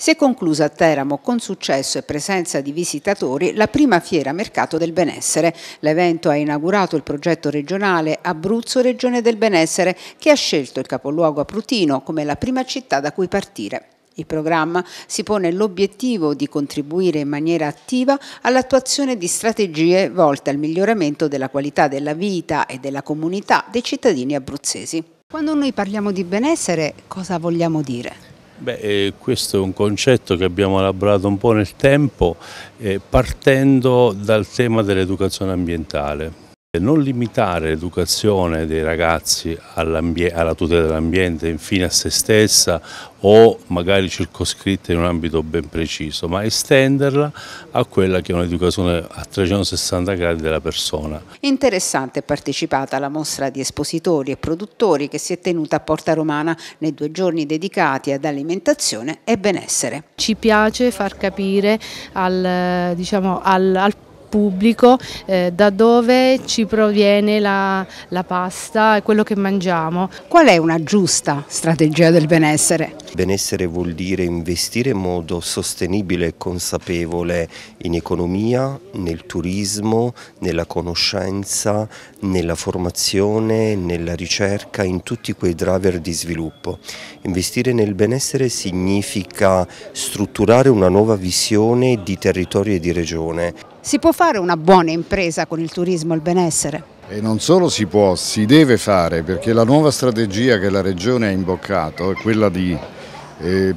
si è conclusa a Teramo con successo e presenza di visitatori la prima fiera Mercato del Benessere. L'evento ha inaugurato il progetto regionale Abruzzo Regione del Benessere che ha scelto il capoluogo Aprutino come la prima città da cui partire. Il programma si pone l'obiettivo di contribuire in maniera attiva all'attuazione di strategie volte al miglioramento della qualità della vita e della comunità dei cittadini abruzzesi. Quando noi parliamo di benessere, cosa vogliamo dire? Beh, eh, questo è un concetto che abbiamo elaborato un po' nel tempo eh, partendo dal tema dell'educazione ambientale. Non limitare l'educazione dei ragazzi alla tutela dell'ambiente, infine a se stessa o magari circoscritta in un ambito ben preciso, ma estenderla a quella che è un'educazione a 360 gradi della persona. Interessante è partecipata alla mostra di espositori e produttori che si è tenuta a Porta Romana nei due giorni dedicati ad alimentazione e benessere. Ci piace far capire al, diciamo, al, al pubblico eh, da dove ci proviene la, la pasta e quello che mangiamo. Qual è una giusta strategia del benessere? Benessere vuol dire investire in modo sostenibile e consapevole in economia, nel turismo, nella conoscenza, nella formazione, nella ricerca, in tutti quei driver di sviluppo. Investire nel benessere significa strutturare una nuova visione di territorio e di regione. Si può fare una buona impresa con il turismo e il benessere? E non solo si può, si deve fare perché la nuova strategia che la Regione ha imboccato è quella di eh,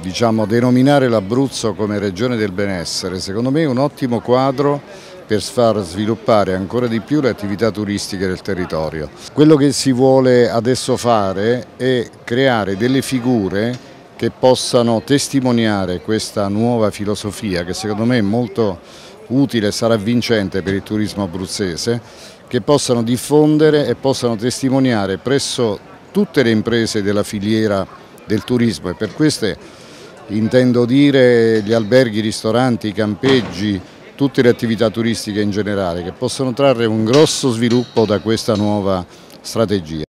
diciamo, denominare l'Abruzzo come Regione del benessere. Secondo me è un ottimo quadro per far sviluppare ancora di più le attività turistiche del territorio. Quello che si vuole adesso fare è creare delle figure che possano testimoniare questa nuova filosofia che secondo me è molto utile, e sarà vincente per il turismo abruzzese, che possano diffondere e possano testimoniare presso tutte le imprese della filiera del turismo e per queste intendo dire gli alberghi, i ristoranti, i campeggi, tutte le attività turistiche in generale che possono trarre un grosso sviluppo da questa nuova strategia.